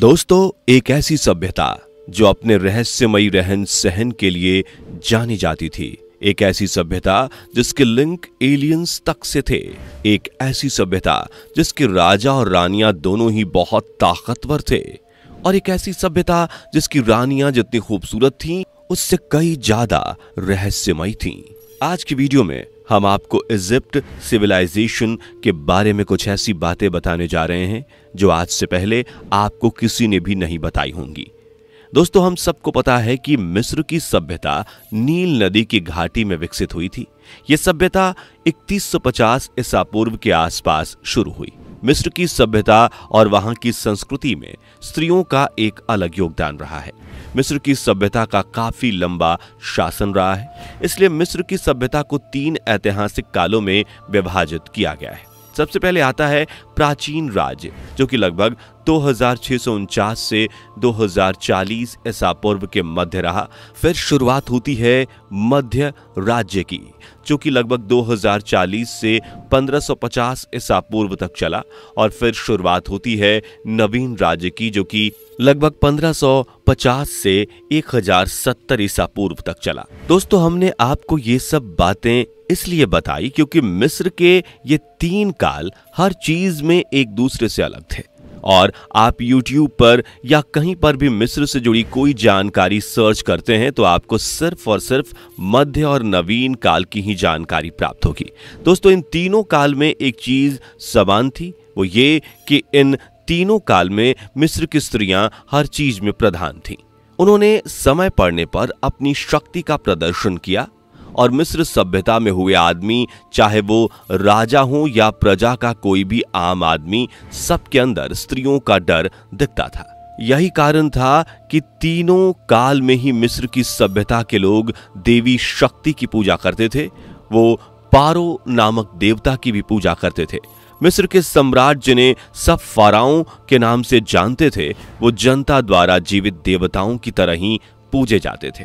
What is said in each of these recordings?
दोस्तों एक ऐसी सभ्यता जो अपने रहस्यमयी रहन सहन के लिए जानी जाती थी एक ऐसी सभ्यता जिसके लिंक एलियंस तक से थे एक ऐसी सभ्यता जिसके राजा और रानियां दोनों ही बहुत ताकतवर थे और एक ऐसी सभ्यता जिसकी रानियां जितनी खूबसूरत थीं उससे कई ज्यादा रहस्यमयी थीं आज की वीडियो में हम आपको इजिप्ट सिविलाइजेशन के बारे में कुछ ऐसी बातें बताने जा रहे हैं जो आज से पहले आपको किसी ने भी नहीं बताई होंगी दोस्तों हम सबको पता है कि मिस्र की सभ्यता नील नदी की घाटी में विकसित हुई थी ये सभ्यता 3150 ईसा पूर्व के आसपास शुरू हुई मिस्र की सभ्यता और वहां की संस्कृति में स्त्रियों का एक अलग योगदान रहा है मिस्र की सभ्यता का काफी लंबा शासन रहा है इसलिए मिस्र की सभ्यता को तीन ऐतिहासिक कालों में विभाजित किया गया है सबसे पहले आता है प्राचीन राज्य जो कि लगभग दो से 2040 ईसा पूर्व के मध्य रहा फिर शुरुआत होती है मध्य राज्य की जो कि लगभग 2040 से 1550 ईसा पूर्व तक चला और फिर शुरुआत होती है नवीन राज्य की जो कि लगभग 1550 से 1070 ईसा पूर्व तक चला दोस्तों हमने आपको ये सब बातें इसलिए बताई क्योंकि मिस्र के ये तीन काल हर चीज में एक दूसरे से अलग थे और आप YouTube पर या कहीं पर भी मिस्र से जुड़ी कोई जानकारी सर्च करते हैं तो आपको सिर्फ और सिर्फ मध्य और नवीन काल की ही जानकारी प्राप्त होगी दोस्तों इन तीनों काल में एक चीज समान थी वो ये कि इन तीनों काल में मिस्र की स्त्रियां हर चीज में प्रधान थीं उन्होंने समय पड़ने पर अपनी शक्ति का प्रदर्शन किया और मिस्र सभ्यता में हुए आदमी चाहे वो राजा हो या प्रजा का कोई भी आम आदमी सबके अंदर स्त्रियों का डर दिखता था यही कारण था कि तीनों काल में ही मिस्र की सभ्यता के लोग देवी शक्ति की पूजा करते थे वो पारो नामक देवता की भी पूजा करते थे मिस्र के सम्राट जिन्हें सब फाराओं के नाम से जानते थे वो जनता द्वारा जीवित देवताओं की तरह ही पूजे जाते थे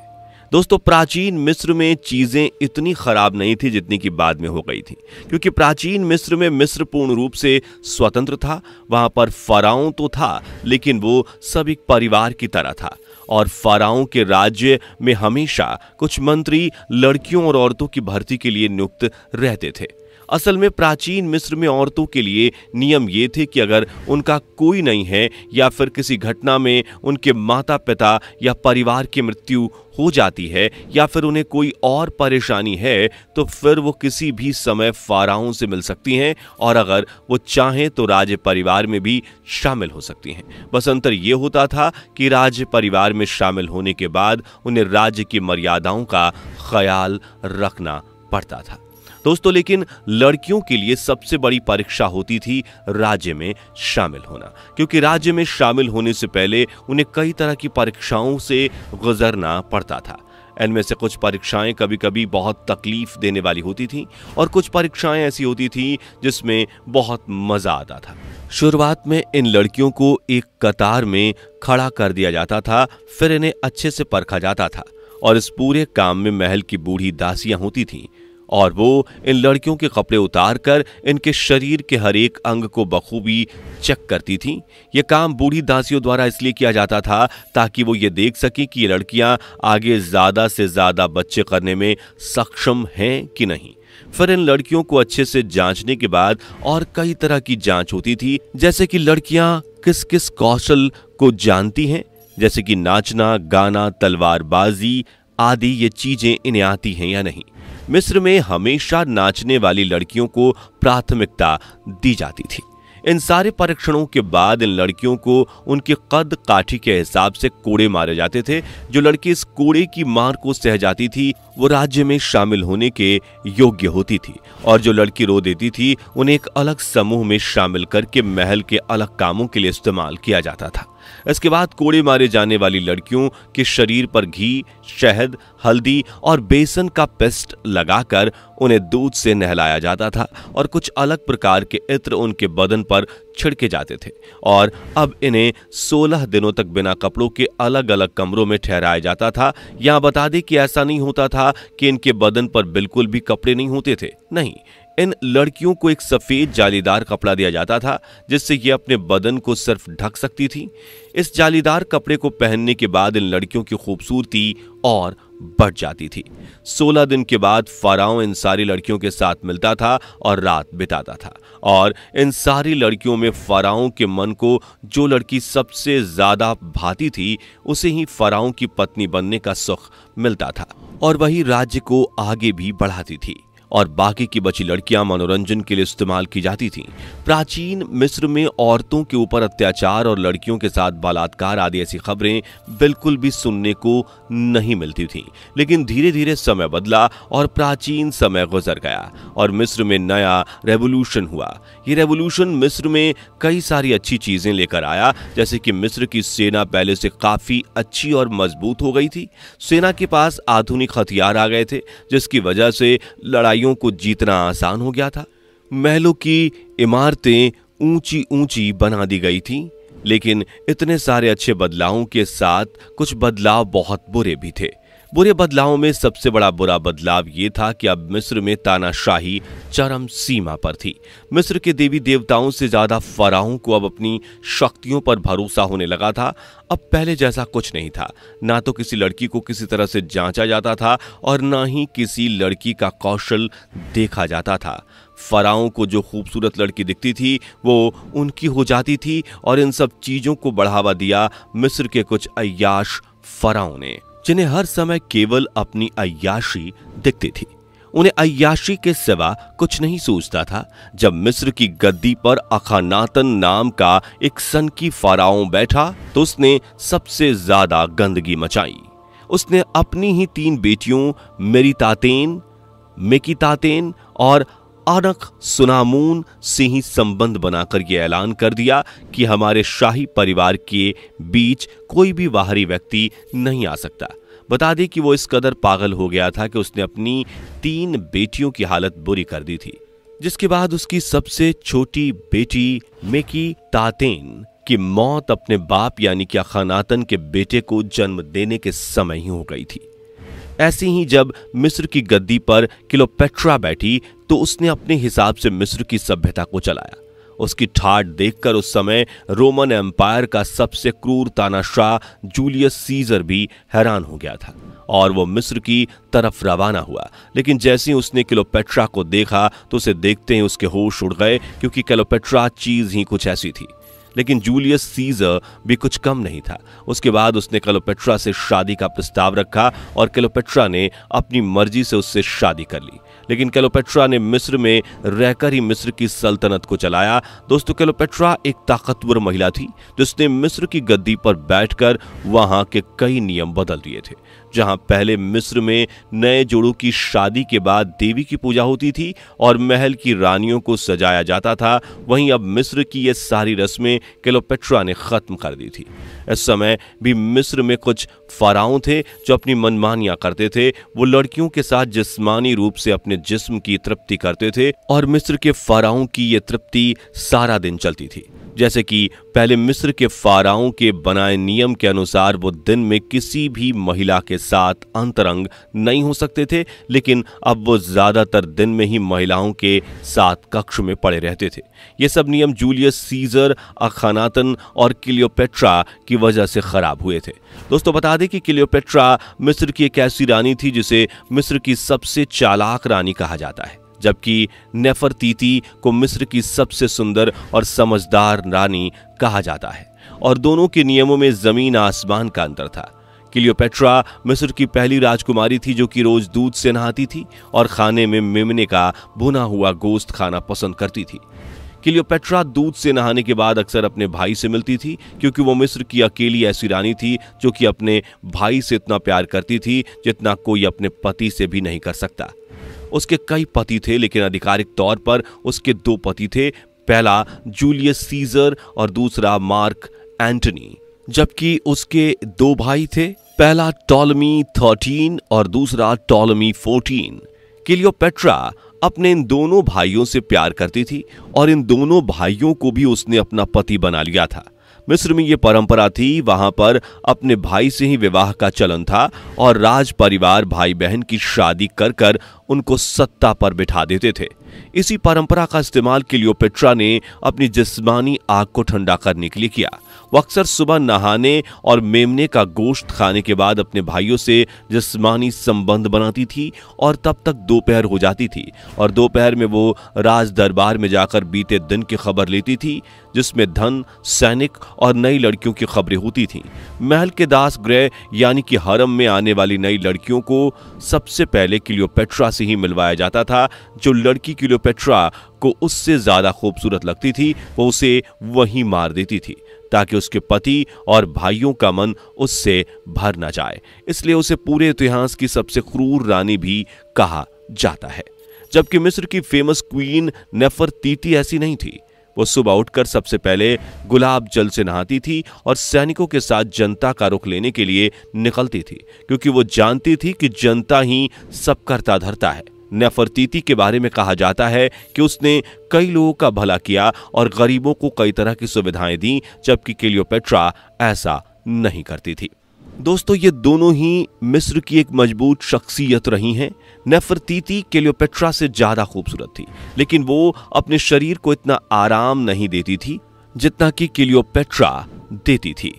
दोस्तों प्राचीन मिस्र में चीज़ें इतनी ख़राब नहीं थी जितनी कि बाद में हो गई थी क्योंकि प्राचीन मिस्र में मिस्र पूर्ण रूप से स्वतंत्र था वहां पर फ़राओं तो था लेकिन वो सब एक परिवार की तरह था और फराओं के राज्य में हमेशा कुछ मंत्री लड़कियों और औरतों की भर्ती के लिए नियुक्त रहते थे असल में प्राचीन मिस्र में औरतों के लिए नियम ये थे कि अगर उनका कोई नहीं है या फिर किसी घटना में उनके माता पिता या परिवार की मृत्यु हो जाती है या फिर उन्हें कोई और परेशानी है तो फिर वो किसी भी समय फाराओं से मिल सकती हैं और अगर वो चाहें तो राज परिवार में भी शामिल हो सकती हैं बस अंतर ये होता था कि राज्य परिवार में शामिल होने के बाद उन्हें राज्य की मर्यादाओं का ख्याल रखना पड़ता था दोस्तों लेकिन लड़कियों के लिए सबसे बड़ी परीक्षा होती थी राज्य में शामिल होना क्योंकि राज्य में शामिल होने से पहले उन्हें कई तरह की परीक्षाओं से गुजरना पड़ता था इनमें से कुछ परीक्षाएं कभी कभी बहुत तकलीफ देने वाली होती थी और कुछ परीक्षाएं ऐसी होती थी जिसमें बहुत मज़ा आता था शुरुआत में इन लड़कियों को एक कतार में खड़ा कर दिया जाता था फिर इन्हें अच्छे से परखा जाता था और इस पूरे काम में महल की बूढ़ी दासियां होती थीं और वो इन लड़कियों के कपड़े उतार कर इनके शरीर के हर एक अंग को बखूबी चेक करती थीं। ये काम बूढ़ी दासियों द्वारा इसलिए किया जाता था ताकि वो ये देख सकें कि ये लड़कियां आगे ज़्यादा से ज़्यादा बच्चे करने में सक्षम हैं कि नहीं फिर इन लड़कियों को अच्छे से जांचने के बाद और कई तरह की जांच होती थी जैसे कि लड़कियां किस किस कौशल को जानती हैं जैसे कि नाचना गाना तलवारबाजी आदि ये चीजें इन्हें आती हैं या नहीं मिस्र में हमेशा नाचने वाली लड़कियों को प्राथमिकता दी जाती थी इन सारे परीक्षणों के बाद इन लड़कियों को उनके कद काठी के हिसाब से कोड़े मारे जाते थे जो लड़की इस कोड़े की मार को सह जाती थी वो राज्य में शामिल होने के योग्य होती थी और जो लड़की रो देती थी उन्हें एक अलग समूह में शामिल करके महल के अलग कामों के लिए इस्तेमाल किया जाता था इसके बाद कोड़े मारे जाने वाली लड़कियों के शरीर पर घी शहद हल्दी और बेसन का पेस्ट लगाकर उन्हें दूध से नहलाया जाता था और कुछ अलग प्रकार के इत्र उनके बदन पर छिड़के जाते थे और अब इन्हें 16 दिनों तक बिना कपड़ों के अलग अलग कमरों में ठहराया जाता था यहाँ बता दें कि ऐसा नहीं होता था कि इनके बदन पर बिल्कुल भी कपड़े नहीं होते थे नहीं इन लड़कियों को एक सफ़ेद जालीदार कपड़ा दिया जाता था जिससे ये अपने बदन को सिर्फ ढक सकती थी इस जालीदार कपड़े को पहनने के बाद इन लड़कियों की खूबसूरती और बढ़ जाती थी सोलह दिन के बाद फराव इन सारी लड़कियों के साथ मिलता था और रात बिताता था और इन सारी लड़कियों में फराओं के मन को जो लड़की सबसे ज़्यादा भाती थी उसे ही फराओं की पत्नी बनने का सुख मिलता था और वही राज्य को आगे भी बढ़ाती थी और बाकी की बची लड़कियां मनोरंजन के लिए इस्तेमाल की जाती थीं। प्राचीन मिस्र में औरतों के ऊपर अत्याचार और लड़कियों के साथ बलात्कार आदि ऐसी खबरें बिल्कुल भी सुनने को नहीं मिलती थीं। लेकिन धीरे धीरे समय बदला और प्राचीन समय गुजर गया और मिस्र में नया रेवोल्यूशन हुआ ये रेवोल्यूशन मिस्र में कई सारी अच्छी चीजें लेकर आया जैसे कि मिस्र की सेना पहले से काफी अच्छी और मजबूत हो गई थी सेना के पास आधुनिक हथियार आ गए थे जिसकी वजह से लड़ाई शिकारियों को जीतना आसान हो गया था महलों की इमारतें ऊंची ऊंची बना दी गई थी लेकिन इतने सारे अच्छे बदलावों के साथ कुछ बदलाव बहुत बुरे भी थे बुरे बदलावों में सबसे बड़ा बुरा बदलाव ये था कि अब मिस्र में तानाशाही चरम सीमा पर थी मिस्र के देवी देवताओं से ज्यादा फराहों को अब अपनी शक्तियों पर भरोसा होने लगा था अब पहले जैसा कुछ नहीं था ना तो किसी लड़की को किसी तरह से जांचा जाता था और ना ही किसी लड़की का कौशल देखा जाता था फराओं को जो खूबसूरत लड़की दिखती थी वो उनकी हो जाती थी और इन सब चीज़ों को बढ़ावा दिया मिस्र के कुछ अयाश फराओं ने जिन्हें हर समय केवल अपनी अयाशी दिखती थी उन्हें अयाशी के सिवा कुछ नहीं सोचता था जब मिस्र की गद्दी पर अखानातन नाम का एक सन की फराओं बैठा तो उसने सबसे ज्यादा गंदगी मचाई उसने अपनी ही तीन बेटियों मेरी तातेन मेकी तातेन और आनख सुनामून से ही संबंध बनाकर यह ऐलान कर दिया कि हमारे शाही परिवार के बीच कोई भी बाहरी व्यक्ति नहीं आ सकता बता दें कि वो इस कदर पागल हो गया था कि उसने अपनी तीन बेटियों की हालत बुरी कर दी थी जिसके बाद उसकी सबसे छोटी बेटी मेकी तातेन की मौत अपने बाप यानी कि अखानातन के बेटे को जन्म देने के समय ही हो गई थी ऐसे ही जब मिस्र की गद्दी पर किलोपेट्रा बैठी तो उसने अपने हिसाब से मिस्र की सभ्यता को चलाया उसकी ठाट देखकर उस समय रोमन एम्पायर का सबसे क्रूर तानाशाह जूलियस सीजर भी हैरान हो गया था और वो मिस्र की तरफ रवाना हुआ लेकिन जैसे ही उसने किलोपेट्रा को देखा तो उसे देखते ही उसके होश उड़ गए क्योंकि किलोपेट्रा चीज ही कुछ ऐसी थी लेकिन जूलियस सीजर भी कुछ कम नहीं था उसके बाद उसने क्लोपेट्रा से शादी का प्रस्ताव रखा और क्लोपेट्रा ने अपनी मर्जी से उससे शादी कर ली लेकिन कैलोपेट्रा ने मिस्र में रहकर ही मिस्र की सल्तनत को चलाया दोस्तों कैलोपेट्रा एक ताकतवर महिला थी जिसने मिस्र की गद्दी पर बैठकर वहां के कई नियम बदल दिए थे जहां पहले मिस्र में नए जोड़ों की शादी के बाद देवी की पूजा होती थी और महल की रानियों को सजाया जाता था वहीं अब मिस्र की ये सारी रस्में केलोपेट्रा ने खत्म कर दी थी इस समय भी मिस्र में कुछ फराओं थे जो अपनी मनमानियां करते थे वो लड़कियों के साथ जिस्मानी रूप से अपने जिस्म की तृप्ति करते थे और मिस्र के फराओं की ये तृप्ति सारा दिन चलती थी जैसे कि पहले मिस्र के फाराओं के बनाए नियम के अनुसार वो दिन में किसी भी महिला के साथ अंतरंग नहीं हो सकते थे लेकिन अब वो ज़्यादातर दिन में ही महिलाओं के साथ कक्ष में पड़े रहते थे ये सब नियम जूलियस सीजर अखानातन और क्लियोपेट्रा की वजह से ख़राब हुए थे दोस्तों बता दें कि क्लियोपेट्रा मिस्र की एक ऐसी रानी थी जिसे मिस्र की सबसे चालाक रानी कहा जाता है जबकि नेफरतीती को मिस्र की सबसे सुंदर और समझदार रानी कहा जाता है और दोनों के नियमों में जमीन आसमान का अंतर था क्लियोपेट्रा मिस्र की पहली राजकुमारी थी जो कि रोज दूध से नहाती थी और खाने में मेमने का भुना हुआ गोश्त खाना पसंद करती थी क्लियोपेट्रा दूध से नहाने के बाद अक्सर अपने भाई से मिलती थी क्योंकि वो मिस्र की अकेली ऐसी रानी थी जो कि अपने भाई से इतना प्यार करती थी जितना कोई अपने पति से भी नहीं कर सकता उसके कई पति थे लेकिन आधिकारिक तौर पर उसके दो पति थे पहला जूलियस सीजर और दूसरा मार्क एंटनी जबकि उसके दो भाई थे पहला टॉलमी थर्टीन और दूसरा टॉलमी फोर्टीन किलियोपेट्रा अपने इन दोनों भाइयों से प्यार करती थी और इन दोनों भाइयों को भी उसने अपना पति बना लिया था मिस्र में ये परंपरा थी वहां पर अपने भाई से ही विवाह का चलन था और राज परिवार भाई बहन की शादी कर कर उनको सत्ता पर बिठा देते थे इसी परंपरा का इस्तेमाल क्लियोपेट्रा ने अपनी जिस्मानी आग को ठंडा करने के लिए किया वो अक्सर सुबह नहाने और मेमने का गोश्त खाने के बाद अपने भाइयों से जिसमानी संबंध बनाती थी और तब तक दोपहर हो जाती थी और दोपहर में वो राज दरबार में जाकर बीते दिन की खबर लेती थी जिसमें धन सैनिक और नई लड़कियों की खबरें होती थीं महल के दास गृह यानी कि हरम में आने वाली नई लड़कियों को सबसे पहले क्लियोपेट्रा से ही मिलवाया जाता था जो लड़की क्लियोपेट्रा को उससे ज़्यादा खूबसूरत लगती थी वो उसे वहीं मार देती थी ताकि उसके पति और भाइयों का मन उससे भर न जाए इसलिए उसे पूरे इतिहास की सबसे क्रूर रानी भी कहा जाता है जबकि मिस्र की फेमस क्वीन नेफर तीती ऐसी नहीं थी वो सुबह उठकर सबसे पहले गुलाब जल से नहाती थी और सैनिकों के साथ जनता का रुख लेने के लिए निकलती थी क्योंकि वो जानती थी कि जनता ही सब करता धरता है नेफरतीती के बारे में कहा जाता है कि उसने कई लोगों का भला किया और गरीबों को कई तरह की सुविधाएं दी जबकि केलियोपेट्रा ऐसा नहीं करती थी दोस्तों ये दोनों ही मिस्र की एक मजबूत शख्सियत रही हैं नेफरतीती केलियोपेट्रा से ज़्यादा खूबसूरत थी लेकिन वो अपने शरीर को इतना आराम नहीं देती थी जितना कि केलियोपेट्रा देती थी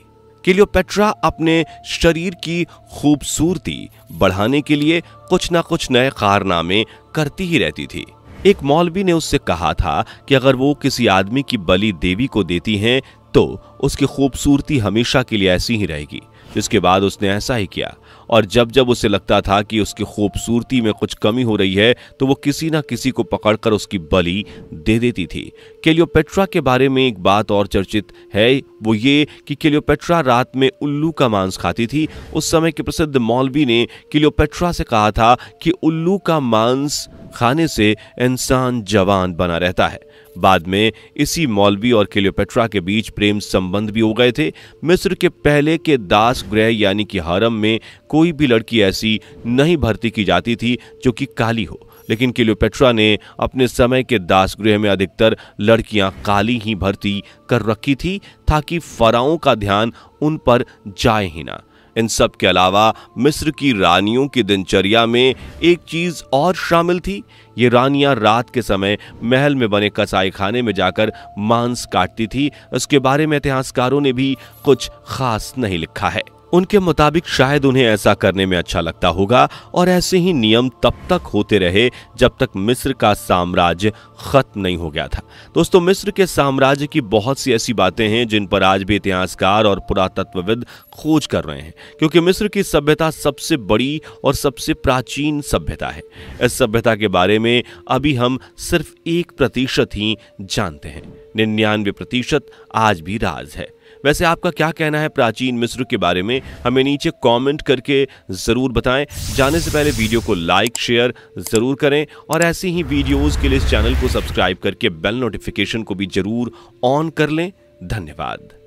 क्लियोपेट्रा अपने शरीर की खूबसूरती बढ़ाने के लिए कुछ ना कुछ नए कारनामे करती ही रहती थी एक मौलवी ने उससे कहा था कि अगर वो किसी आदमी की बलि देवी को देती हैं तो उसकी खूबसूरती हमेशा के लिए ऐसी ही रहेगी जिसके बाद उसने ऐसा ही किया और जब जब उसे लगता था कि उसकी खूबसूरती में कुछ कमी हो रही है तो वो किसी ना किसी को पकड़कर उसकी बलि दे देती थी केलियोपेट्रा के बारे में एक बात और चर्चित है वो ये कि केलियोपेट्रा रात में उल्लू का मांस खाती थी उस समय के प्रसिद्ध मौलवी ने केलियोपेट्रा से कहा था कि उल्लू का मांस खाने से इंसान जवान बना रहता है बाद में इसी मौलवी और क्लियोपेट्रा के बीच प्रेम संबंध भी हो गए थे मिस्र के पहले के दास गृह यानी कि हरम में कोई भी लड़की ऐसी नहीं भर्ती की जाती थी जो कि काली हो लेकिन क्लियोपेट्रा ने अपने समय के दास गृह में अधिकतर लड़कियां काली ही भर्ती कर रखी थी ताकि फराओं का ध्यान उन पर जाए ही ना इन सब के अलावा मिस्र की रानियों की दिनचर्या में एक चीज और शामिल थी ये रानियां रात के समय महल में बने कसाई खाने में जाकर मांस काटती थी उसके बारे में इतिहासकारों ने भी कुछ खास नहीं लिखा है उनके मुताबिक शायद उन्हें ऐसा करने में अच्छा लगता होगा और ऐसे ही नियम तब तक होते रहे जब तक मिस्र का साम्राज्य खत्म नहीं हो गया था दोस्तों मिस्र के साम्राज्य की बहुत सी ऐसी बातें हैं जिन पर आज भी इतिहासकार और पुरातत्वविद खोज कर रहे हैं क्योंकि मिस्र की सभ्यता सबसे बड़ी और सबसे प्राचीन सभ्यता है इस सभ्यता के बारे में अभी हम सिर्फ एक प्रतिशत ही जानते हैं निन्यानवे प्रतिशत आज भी राज है वैसे आपका क्या कहना है प्राचीन मिस्र के बारे में हमें नीचे कॉमेंट करके ज़रूर बताएं जाने से पहले वीडियो को लाइक शेयर ज़रूर करें और ऐसी ही वीडियोज़ के लिए इस चैनल को सब्सक्राइब करके बेल नोटिफिकेशन को भी ज़रूर ऑन कर लें धन्यवाद